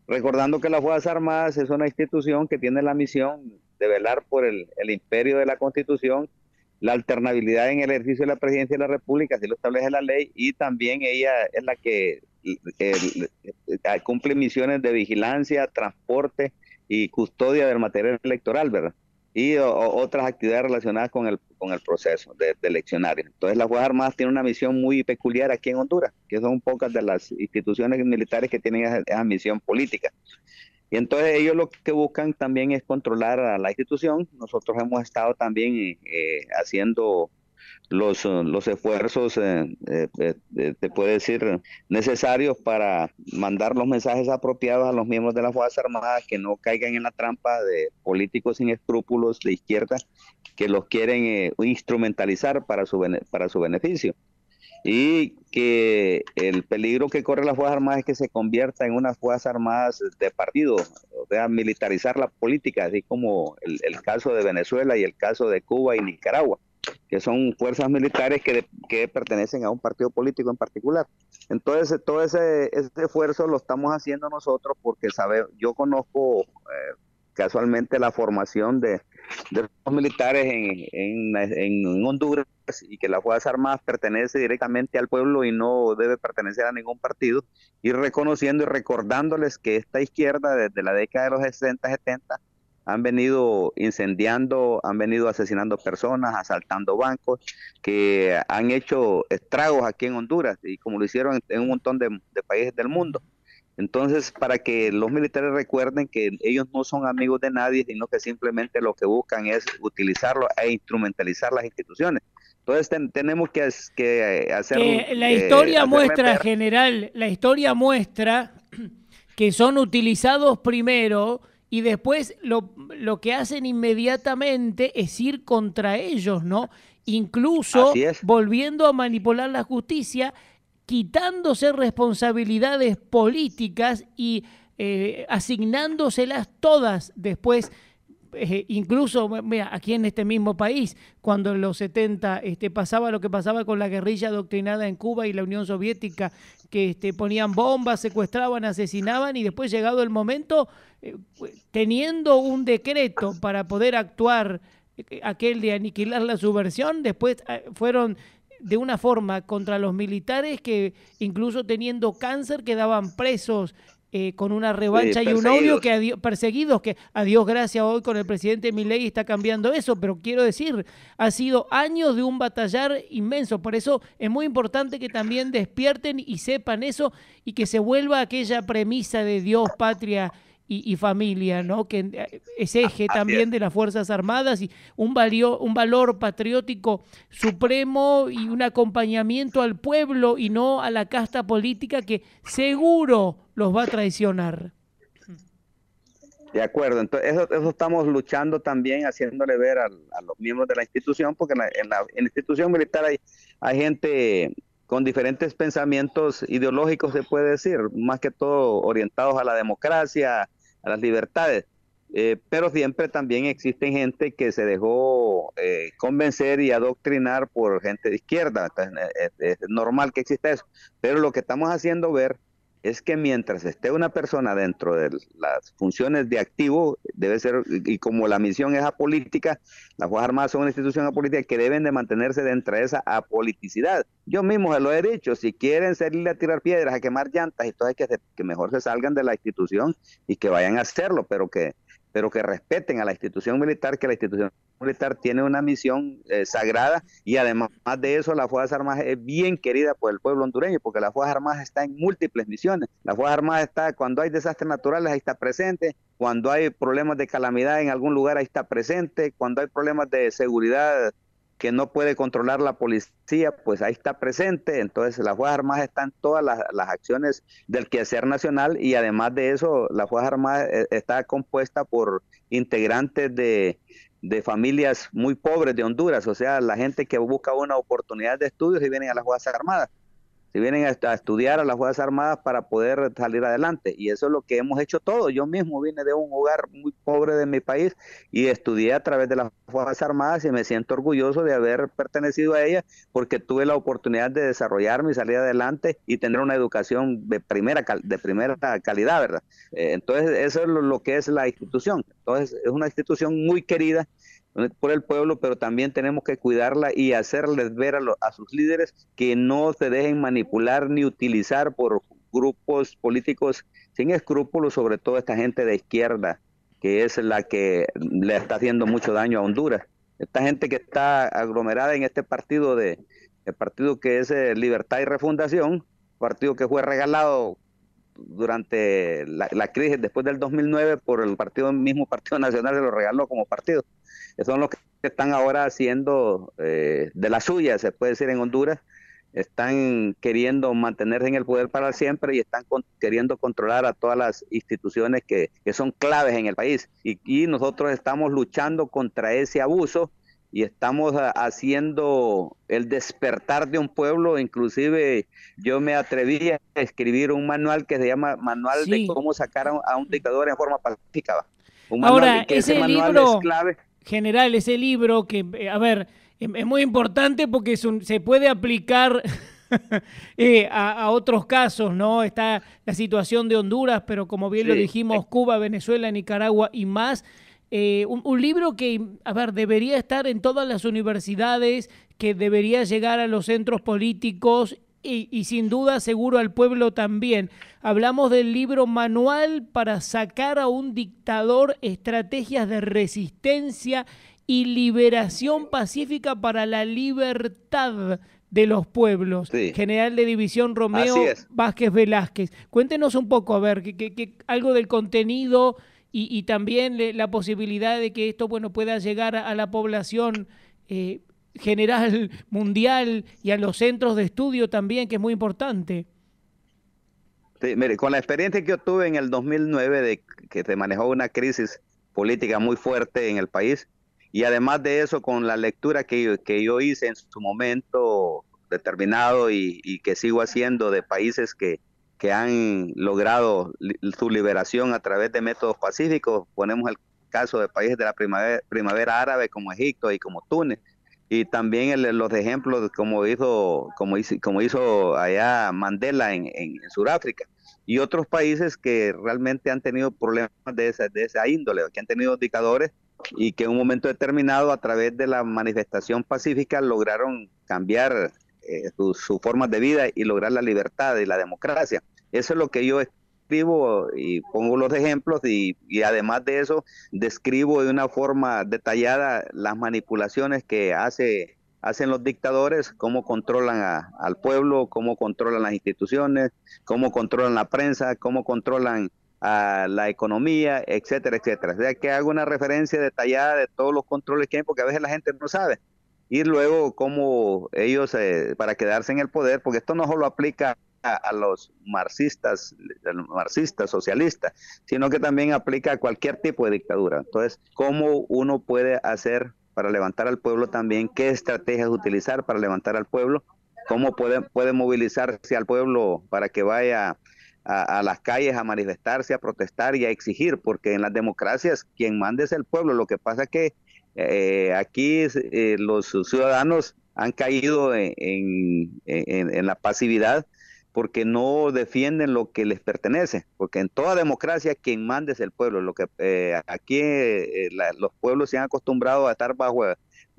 Recordando que las Fuerzas Armadas es una institución que tiene la misión de velar por el imperio de la Constitución la alternabilidad en el ejercicio de la presidencia de la República, así lo establece la ley, y también ella es la que cumple misiones de vigilancia, transporte y custodia del material electoral, ¿verdad? Y otras actividades relacionadas con el, con el proceso de, eleccionario. Entonces, las Fuerzas Armadas tienen una misión muy peculiar aquí en Honduras, que son pocas de las instituciones militares que tienen esa misión política. Y entonces ellos lo que buscan también es controlar a la institución. Nosotros hemos estado también eh, haciendo los, eh, los esfuerzos, eh, te puedo decir, necesarios para mandar los mensajes apropiados a los miembros de las Fuerzas Armadas que no caigan en la trampa de políticos sin escrúpulos de izquierda que los quieren instrumentalizar para su, para su beneficio y que el peligro que corre las Fuerzas Armadas es que se convierta en unas Fuerzas Armadas de partido, o sea, militarizar la política, así como el, caso de Venezuela y el caso de Cuba y Nicaragua, que son fuerzas militares que, que pertenecen a un partido político en particular. Entonces, todo ese, ese esfuerzo lo estamos haciendo nosotros porque sabe, yo conozco... Eh, casualmente la formación de, los militares en, en, en Honduras pues, y que la Fuerzas Armadas pertenece directamente al pueblo y no debe pertenecer a ningún partido, y reconociendo y recordándoles que esta izquierda desde la década de los 60, 70 han venido incendiando, han venido asesinando personas, asaltando bancos, que han hecho estragos aquí en Honduras y como lo hicieron en un montón de, de países del mundo. Entonces, para que los militares recuerden que ellos no son amigos de nadie, sino que simplemente lo que buscan es utilizarlo e instrumentalizar las instituciones. Entonces tenemos que, que eh, hacer... la eh, historia muestra, general, la historia muestra que son utilizados primero y después lo, lo, que hacen inmediatamente es ir contra ellos, ¿no? Incluso volviendo a manipular la justicia, quitándose responsabilidades políticas y eh, asignándoselas todas después eh, incluso, mira, aquí en este mismo país, cuando en los 70 este, pasaba lo que pasaba con la guerrilla adoctrinada en Cuba y la Unión Soviética, que este, ponían bombas, secuestraban, asesinaban y después llegado el momento, eh, teniendo un decreto para poder actuar eh, aquel de aniquilar la subversión, después fueron de una forma contra los militares que incluso teniendo cáncer quedaban presos eh, con una revancha y un odio que perseguidos, que a Dios gracias hoy con el presidente Milei está cambiando eso, pero quiero decir, ha sido años de un batallar inmenso, por eso es muy importante que también despierten y sepan eso y que se vuelva aquella premisa de Dios, patria y, familia, ¿no? Que eh, es eje también de las Fuerzas Armadas y un, un valor patriótico supremo y un acompañamiento al pueblo y no a la casta política que seguro los va a traicionar. De acuerdo, entonces eso, estamos luchando también, haciéndole ver a, los miembros de la institución, porque en la, institución militar hay, gente con diferentes pensamientos ideológicos, se puede decir, más que todo orientados a la democracia, a las libertades. Eh, pero siempre también existe gente que se dejó eh, convencer y adoctrinar por gente de izquierda. es, eh, es, normal que exista eso. Pero lo que estamos haciendo ver es que mientras esté una persona dentro de las funciones de activo, debe ser, y como la misión es apolítica, las Fuerzas Armadas son una institución apolítica que deben de mantenerse dentro de esa apoliticidad. Yo mismo se lo he dicho, si quieren salir a tirar piedras, a quemar llantas, entonces que, que mejor se salgan de la institución y que vayan a hacerlo, pero que pero que respeten a la institución militar, que la institución militar tiene una misión eh, sagrada y además de eso la Fuerza Armada es bien querida por el pueblo hondureño porque la Fuerza Armada está en múltiples misiones. La Fuerza Armada está cuando hay desastres naturales ahí está presente, cuando hay problemas de calamidad en algún lugar ahí está presente, cuando hay problemas de seguridad que no puede controlar la policía, pues ahí está presente. Entonces las Fuerzas Armadas están todas las, acciones del quehacer nacional y además de eso, la Fuerzas Armadas eh, está compuesta por integrantes de, de familias muy pobres de Honduras, o sea, la gente que busca una oportunidad de estudios y vienen a las Fuerzas Armadas si vienen a, estudiar a las Fuerzas Armadas para poder salir adelante. Y eso es lo que hemos hecho todos. Yo mismo vine de un hogar muy pobre de mi país y estudié a través de las Fuerzas Armadas y me siento orgulloso de haber pertenecido a ellas porque tuve la oportunidad de desarrollarme y salir adelante y tener una educación de primera, de primera calidad, ¿verdad? Eh, entonces, eso es lo, lo que es la institución. Entonces, es una institución muy querida por el pueblo, pero también tenemos que cuidarla y hacerles ver a, sus líderes que no se dejen manipular ni utilizar por grupos políticos sin escrúpulos, sobre todo esta gente de izquierda, que es la que le está haciendo mucho daño a Honduras. Esta gente que está aglomerada en este partido de el partido que es eh, Libertad y Refundación, partido que fue regalado durante la, crisis después del 2009 por el partido mismo Partido Nacional se lo regaló como partido. Esos son los que están ahora haciendo eh, de la suya, se puede decir, en Honduras. Están queriendo mantenerse en el poder para siempre y están queriendo controlar a todas las instituciones que, son claves en el país. y nosotros estamos luchando contra ese abuso y estamos haciendo el despertar de un pueblo. Inclusive yo me atreví a escribir un manual que se llama Manual de cómo sacar a un, dictador en forma pacífica. Ahora, ese, libro clave. general, ese libro que, eh, a ver, em, es muy importante porque se puede aplicar... Eh, a, otros casos, ¿no? Está la situación de Honduras, pero como bien lo dijimos, eh. Cuba, Venezuela, Nicaragua y más, eh, un, libro que, a ver, debería estar en todas las universidades, que debería llegar a los centros políticos y, sin duda seguro al pueblo también. Hablamos del libro Manual para sacar a un dictador, estrategias de resistencia y liberación pacífica para la libertad de los pueblos. General de División Romeo Vázquez Velázquez. Cuéntenos un poco, a ver, algo del contenido y, también la posibilidad de que esto bueno, pueda llegar a, la población eh, general, mundial y a los centros de estudio también, que es muy importante. con la experiencia que yo tuve en el 2009 de que se manejó una crisis política muy fuerte en el país, y además de eso, con la lectura que yo, que yo hice en su momento determinado y que sigo haciendo de países que, que han logrado su liberación a través de métodos pacíficos. Ponemos el caso de países de la primavera, primavera árabe como Egipto y como Túnez. Y también el, los ejemplos como hizo, como hizo, allá Mandela en, Sudáfrica. Y otros países que realmente han tenido problemas de esa, de esa índole, que han tenido dictadores y que en un momento determinado a través de la manifestación pacífica lograron cambiar sus eh, su formas de vida y lograr la libertad y la democracia. Eso es lo que yo escribo y pongo los ejemplos y, además de eso describo de una forma detallada las manipulaciones que hace hacen los dictadores, cómo controlan al pueblo, cómo controlan las instituciones, cómo controlan la prensa, cómo controlan a la economía, etcétera, etcétera. O sea que hago una referencia detallada de todos los controles que hay, porque a veces la gente no sabe y luego cómo ellos, eh, para quedarse en el poder, porque esto no solo aplica a, los marxistas, marxistas, socialistas, sino que también aplica a cualquier tipo de dictadura. Entonces, ¿cómo uno puede hacer para levantar al pueblo también? ¿Qué estrategias utilizar para levantar al pueblo? ¿Cómo puede, puede movilizarse al pueblo para que vaya a, a, las calles a manifestarse, a protestar y a exigir? Porque en las democracias quien manda es el pueblo. Lo que pasa es que eh, aquí eh, los ciudadanos han caído en, la pasividad porque no defienden lo que les pertenece, porque en toda democracia quien manda es el pueblo. Lo que eh, aquí eh, los pueblos se han acostumbrado a estar bajo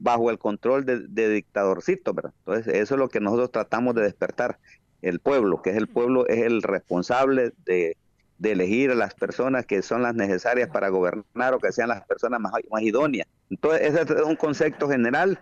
bajo el control de, dictadorcito, dictadorcitos, Entonces eso es lo que nosotros tratamos de despertar el pueblo, que es el pueblo es el responsable de de elegir a las personas que son las necesarias para gobernar o que sean las personas más, idóneas. Entonces, ese es un concepto general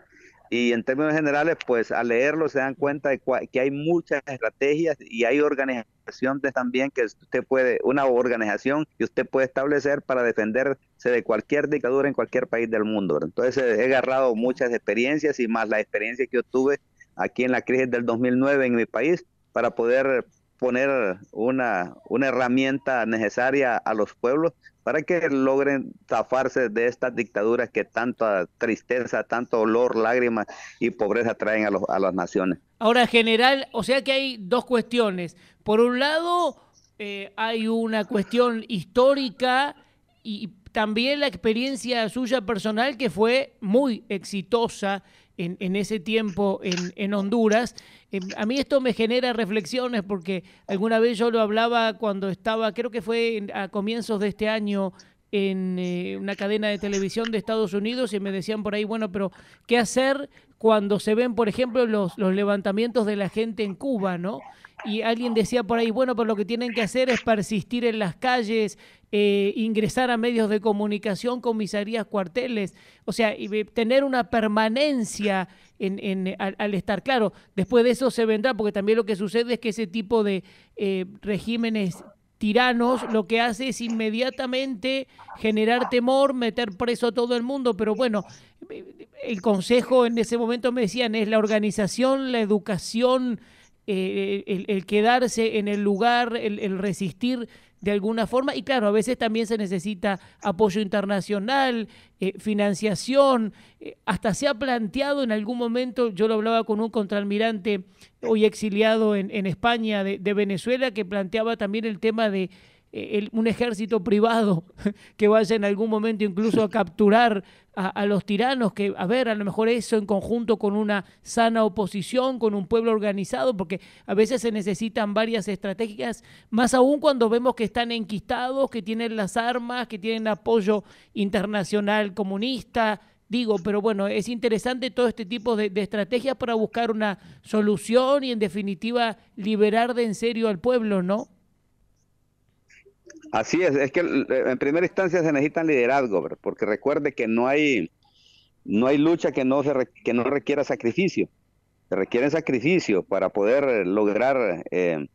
y en términos generales, pues al leerlo se dan cuenta de que hay muchas estrategias y hay organizaciones también que usted puede, una organización que usted puede establecer para defenderse de cualquier dictadura en cualquier país del mundo. Entonces he agarrado muchas experiencias y más la experiencia que yo tuve aquí en la crisis del 2009 en mi país para poder poner una, una herramienta necesaria a los pueblos para que logren zafarse de estas dictaduras que tanta tristeza, tanto dolor, lágrimas y pobreza traen a, los, a las naciones. Ahora, general, o sea que hay dos cuestiones. Por un lado, eh, hay una cuestión histórica y también la experiencia suya personal que fue muy exitosa en, ese tiempo en, en Honduras. Em, a mí esto me genera reflexiones porque alguna vez yo lo hablaba cuando estaba, creo que fue a comienzos de este año, en eh, una cadena de televisión de Estados Unidos y me decían por ahí, bueno, pero ¿qué hacer cuando se ven, por ejemplo, los, los levantamientos de la gente en Cuba, ¿no? Y alguien decía por ahí, bueno, pero lo que tienen que hacer es persistir en las calles, eh, ingresar a medios de comunicación, comisarías, cuarteles, o sea, y tener una permanencia en, en, al, estar. Claro, después de eso se vendrá, porque también lo que sucede es que ese tipo de eh, regímenes tiranos lo que hace es inmediatamente generar temor, meter preso a todo el mundo, pero bueno, el consejo en ese momento me decían es la organización, la educación, eh, el, quedarse en el lugar, el resistir de alguna forma. Y claro, a veces también se necesita apoyo internacional, eh, financiación. Eh, hasta se ha planteado en algún momento, yo lo hablaba con un contraalmirante hoy exiliado en, en España de Venezuela, que planteaba también el tema de un ejército privado que vaya en algún momento incluso a capturar a, los tiranos, que a ver, a lo mejor eso en conjunto con una sana oposición, con un pueblo organizado, porque a veces se necesitan varias estrategias, más aún cuando vemos que están enquistados, que tienen las armas, que tienen apoyo internacional comunista, digo, pero bueno, es interesante todo este tipo de, de, estrategias para buscar una solución y en definitiva liberar de en serio al pueblo, ¿no? Así es, es que eh, en primera instancia se necesitan liderazgo, porque recuerde que no hay, no hay lucha que no, se que no requiera sacrificio. Se requiere sacrificio para poder eh, lograr eh,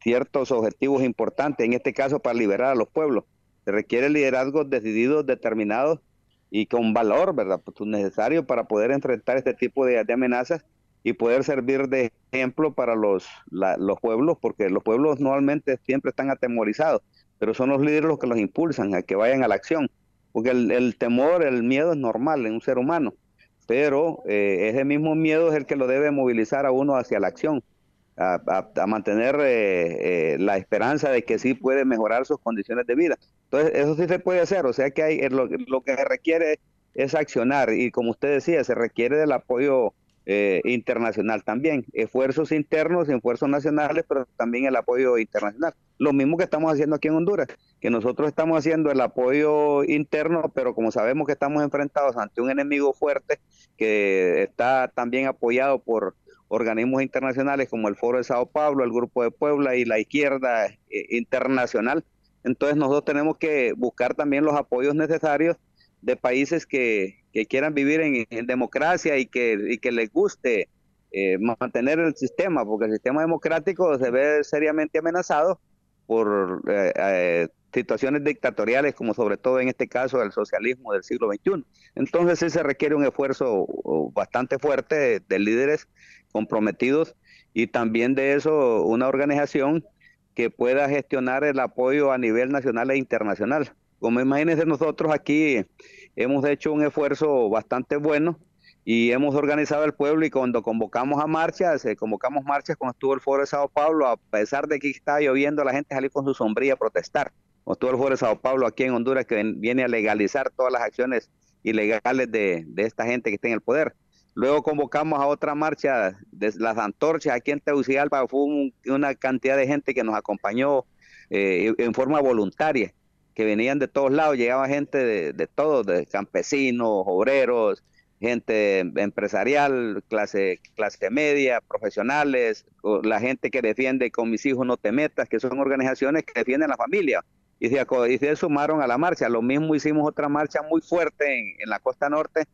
ciertos objetivos importantes, en este caso para liberar a los pueblos. Se requiere liderazgo decidido, determinado y con valor, ¿verdad? Pues necesario para poder enfrentar este tipo de, amenazas y poder servir de ejemplo para los, los pueblos, porque los pueblos normalmente siempre están atemorizados pero son los líderes los que los impulsan a que vayan a la acción, porque el, temor, el miedo es normal en un ser humano, pero eh, ese mismo miedo es el que lo debe movilizar a uno hacia la acción, a, mantener eh, eh, la esperanza de que sí puede mejorar sus condiciones de vida. Entonces, eso sí se puede hacer, o sea que hay, lo, lo que se requiere es accionar y como usted decía, se requiere del apoyo eh, internacional también. Esfuerzos internos, esfuerzos nacionales, pero también el apoyo internacional. Lo mismo que estamos haciendo aquí en Honduras, que nosotros estamos haciendo el apoyo interno, pero como sabemos que estamos enfrentados ante un enemigo fuerte que está también apoyado por organismos internacionales como el Foro de Sao Paulo, el Grupo de Puebla y la izquierda eh, internacional. Entonces nosotros tenemos que buscar también los apoyos necesarios de países que, que quieran vivir en, democracia y que, y que les guste eh, mantener el sistema, porque el sistema democrático se ve seriamente amenazado por eh, eh, situaciones dictatoriales, como sobre todo en este caso el socialismo del siglo XXI. Entonces sí se requiere un esfuerzo bastante fuerte de, de líderes comprometidos y también de eso una organización que pueda gestionar el apoyo a nivel nacional e internacional. Como imagínense nosotros aquí hemos hecho un esfuerzo bastante bueno y hemos organizado el pueblo y cuando convocamos a marchas, convocamos marchas cuando estuvo el foro de Sao Paulo, a pesar de que estaba lloviendo, la gente salió con su sombría a protestar. Cuando estuvo el foro de Sao Paulo aquí en Honduras que viene a legalizar todas las acciones ilegales de, esta gente que está en el poder. Luego convocamos a otra marcha de las antorchas aquí en Tegucigalpa, fue una cantidad de gente que nos acompañó eh, en forma voluntaria que venían de todos lados, llegaba gente de, todos, de campesinos, obreros, gente empresarial, clase, clase media, profesionales, la gente que defiende con mis hijos no te metas, que son organizaciones que defienden la familia. Y se, se sumaron a la marcha. Lo mismo hicimos otra marcha muy fuerte en, la costa norte,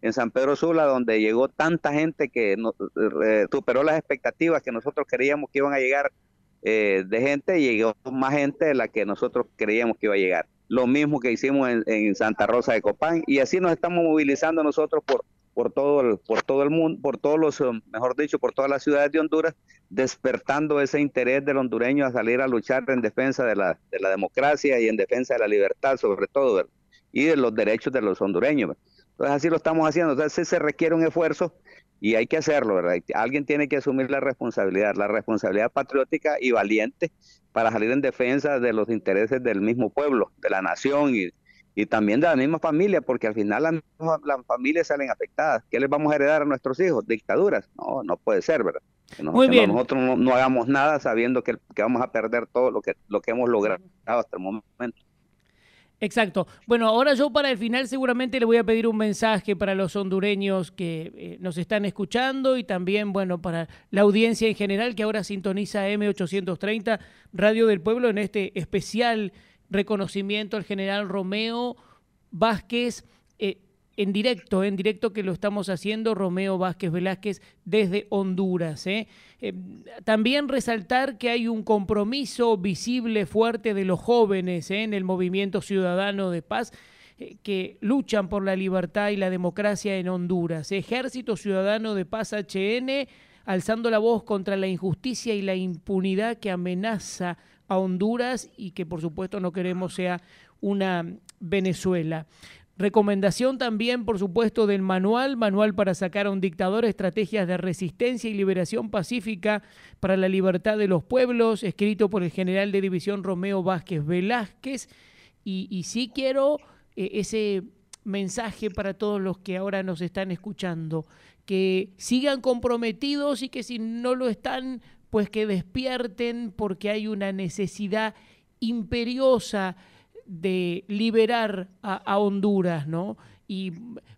en San Pedro Sula, donde llegó tanta gente que eh, superó las expectativas que nosotros queríamos que iban a llegar eh, de gente, llegó más gente de la que nosotros creíamos que iba a llegar. Lo mismo que hicimos en, Santa Rosa de Copán y así nos estamos movilizando nosotros por, por todo el, por todo el mundo, por todos los, eh, mejor dicho, por todas las ciudades de Honduras, despertando ese interés del hondureño a salir a luchar en defensa de la, de la democracia y en defensa de la libertad, sobre todo, y de los derechos de los hondureños. Entonces así lo estamos haciendo. Entonces se requiere un esfuerzo y hay que hacerlo, ¿verdad? Alguien tiene que asumir la responsabilidad, la responsabilidad patriótica y valiente para salir en defensa de los intereses del mismo pueblo, de la nación y, y también de la misma familia, porque al final las, familias salen afectadas. ¿Qué les vamos a heredar a nuestros hijos? ¿Dictaduras? No, no puede ser, ¿verdad? nosotros no, hagamos nada sabiendo que, que, vamos a perder todo lo que, lo que hemos logrado hasta el momento. Exacto. Bueno, ahora yo para el final seguramente le voy a pedir un mensaje para los hondureños que eh, nos están escuchando y también, bueno, para la audiencia en general que ahora sintoniza M830, Radio del Pueblo, en este especial reconocimiento al general Romeo Vázquez. Eh, en directo, en directo que lo estamos haciendo, Romeo Vázquez Velázquez desde Honduras. ¿eh? Eh, también resaltar que hay un compromiso visible, fuerte de los jóvenes ¿eh? en el movimiento ciudadano de paz que luchan por la libertad y la democracia en Honduras. Ejército Ciudadano de Paz HN alzando la voz contra la injusticia y la impunidad que amenaza a Honduras y que por supuesto no queremos sea una Venezuela. Recomendación también, por supuesto, del manual, manual para sacar a un dictador, estrategias de resistencia y liberación pacífica para la libertad de los pueblos, escrito por el general de división Romeo Vázquez Velázquez. Y, sí quiero eh, ese mensaje para todos los que ahora nos están escuchando, que sigan comprometidos y que si no lo están, pues que despierten porque hay una necesidad imperiosa de liberar a, Honduras, ¿no? Y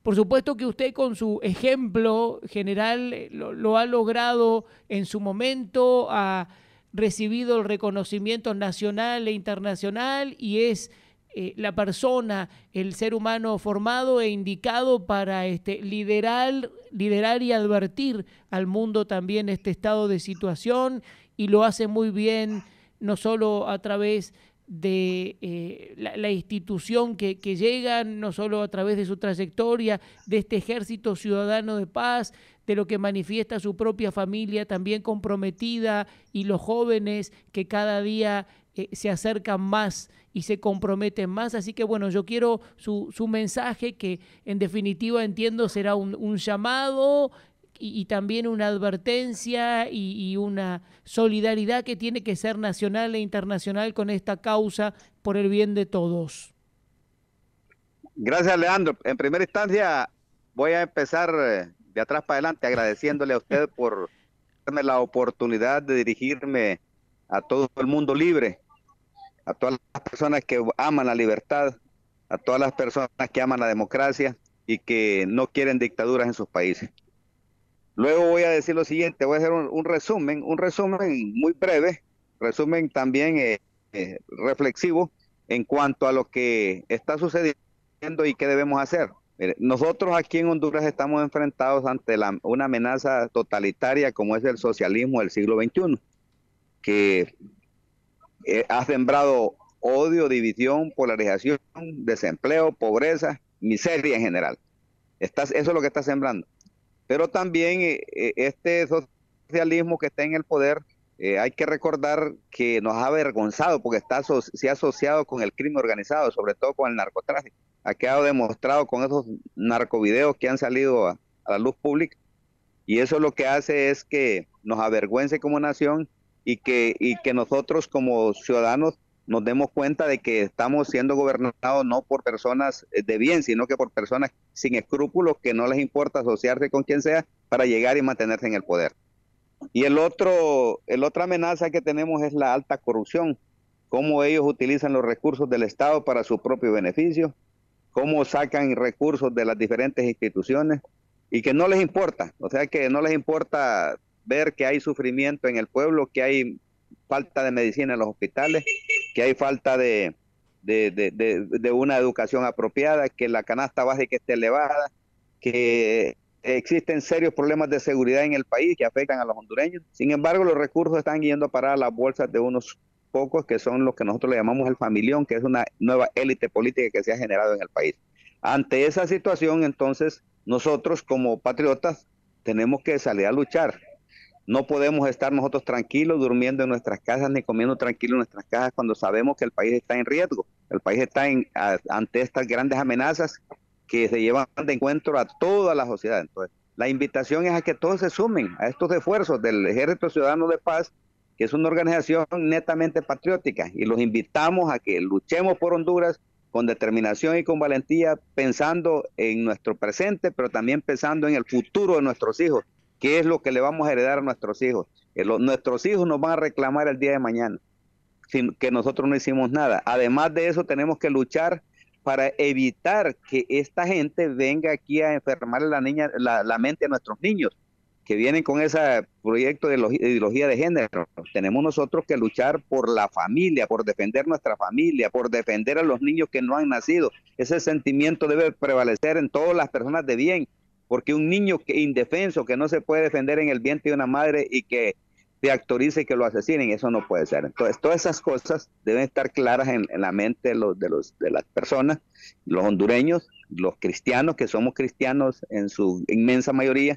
por supuesto que usted con su ejemplo general eh, lo, ha logrado en su momento, ha recibido el reconocimiento nacional e internacional y es eh, la persona, el ser humano formado e indicado para este, liderar, liderar y advertir al mundo también este estado de situación y lo hace muy bien, no solo a través de eh, la, institución que, que llegan, no solo a través de su trayectoria, de este ejército ciudadano de paz, de lo que manifiesta su propia familia también comprometida y los jóvenes que cada día eh, se acercan más y se comprometen más. Así que bueno, yo quiero su, mensaje que en definitiva entiendo será un, un llamado y, también una advertencia y, una solidaridad que tiene que ser nacional e internacional con esta causa por el bien de todos. Gracias, Leandro. En primera instancia, voy a empezar eh, de atrás para adelante agradeciéndole a usted por darme la oportunidad de dirigirme a todo el mundo libre, a todas las personas que aman la libertad, a todas las personas que aman la democracia y que no quieren dictaduras en sus países. Luego voy a decir lo siguiente, voy a hacer un, resumen, un resumen muy breve, resumen también eh, eh, reflexivo en cuanto a lo que está sucediendo y qué debemos hacer. nosotros aquí en Honduras estamos enfrentados ante una amenaza totalitaria como es el socialismo del siglo XXI, que eh, ha sembrado odio, división, polarización, desempleo, pobreza, miseria en general. eso es lo que está sembrando. Pero también eh, eh, este socialismo que está en el poder, eh, hay que recordar que nos ha avergonzado porque está se ha asociado con el crimen organizado, sobre todo con el narcotráfico. Ha quedado demostrado con esos narcovideos que han salido a, a la luz pública. Y eso lo que hace es que nos avergüence como nación y que, y que nosotros como ciudadanos nos demos cuenta de que estamos siendo gobernados no por personas eh, de bien, sino que por personas sin escrúpulos que no les importa asociarse con quien sea para llegar y mantenerse en el poder. Y el otro, el otra amenaza que tenemos es la alta corrupción, cómo ellos utilizan los recursos del Estado para su propio beneficio, cómo sacan recursos de las diferentes instituciones y que no les importa, o sea que no les importa ver que hay sufrimiento en el pueblo, que hay falta de medicina en los hospitales, que hay falta de, una educación apropiada, que la canasta básica esté elevada, que existen serios problemas de seguridad en el país que afectan a los hondureños. Sin embargo, los recursos están yendo para las bolsas de unos pocos que son los que nosotros le llamamos el familión, que es una nueva élite política que se ha generado en el país. Ante esa situación, entonces, nosotros como patriotas tenemos que salir a luchar no podemos estar nosotros tranquilos durmiendo en nuestras casas ni comiendo tranquilos en nuestras casas cuando sabemos que el país está en riesgo. El país está en, ante estas grandes amenazas que se llevan de encuentro a toda la sociedad. Entonces, la invitación es a que todos se sumen a estos esfuerzos del Ejército Ciudadano de Paz, que es una organización netamente patriótica, y los invitamos a que luchemos por Honduras con determinación y con valentía, pensando en nuestro presente, pero también pensando en el futuro de nuestros hijos, ¿Qué es lo que le vamos a heredar a nuestros hijos? nuestros hijos nos van a reclamar el día de mañana, sin, que nosotros no hicimos nada. Además de eso, tenemos que luchar para evitar que esta gente venga aquí a enfermar la, niña, la, mente a nuestros niños, que vienen con ese proyecto de ideología de género. Tenemos nosotros que luchar por la familia, por defender nuestra familia, por defender a los niños que no han nacido. Ese sentimiento debe prevalecer en todas las personas de bien, porque un niño que indefenso, que no se puede defender en el vientre de una madre y que se actorice y que lo asesinen, eso no puede ser. Entonces, todas esas cosas deben estar claras en, la mente de, de, los, de las personas, los hondureños, los cristianos, que somos cristianos en su inmensa mayoría,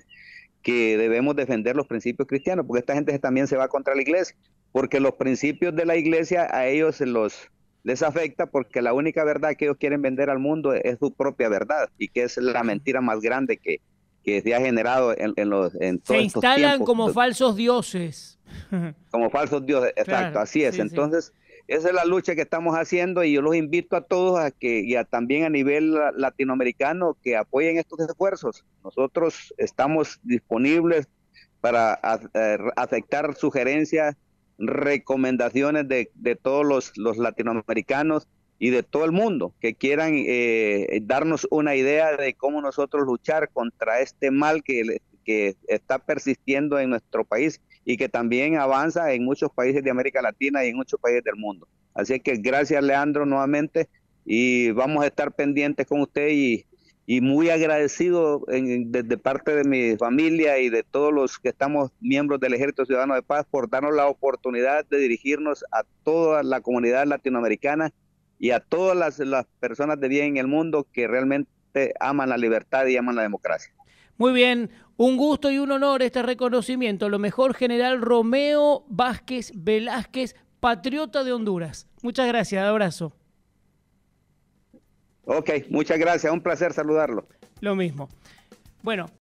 que debemos defender los principios cristianos, porque esta gente también se va contra la iglesia, porque los principios de la iglesia a ellos los, les afecta porque la única verdad que ellos quieren vender al mundo es su propia verdad y que es la mentira más grande que, se ha generado en, en los en todos Se instalan como falsos dioses. Como falsos dioses, exacto, así es. Entonces, esa es la lucha que estamos haciendo y yo los invito a todos a que, y también a nivel latinoamericano, que apoyen estos esfuerzos. Nosotros estamos disponibles para afectar aceptar sugerencias recomendaciones de, todos los, latinoamericanos y de todo el mundo que quieran eh, darnos una idea de cómo nosotros luchar contra este mal que, que está persistiendo en nuestro país y que también avanza en muchos países de América Latina y en muchos países del mundo. Así que gracias Leandro nuevamente y vamos a estar pendientes con usted y, y muy agradecido desde parte de mi familia y de todos los que estamos miembros del Ejército Ciudadano de Paz por darnos la oportunidad de dirigirnos a toda la comunidad latinoamericana y a todas las, las personas de bien en el mundo que realmente aman la libertad y aman la democracia. Muy bien, un gusto y un honor este reconocimiento. Lo mejor, general Romeo Vázquez Velázquez, patriota de Honduras. Muchas gracias, abrazo. Ok, muchas gracias, un placer saludarlo. Lo mismo. Bueno,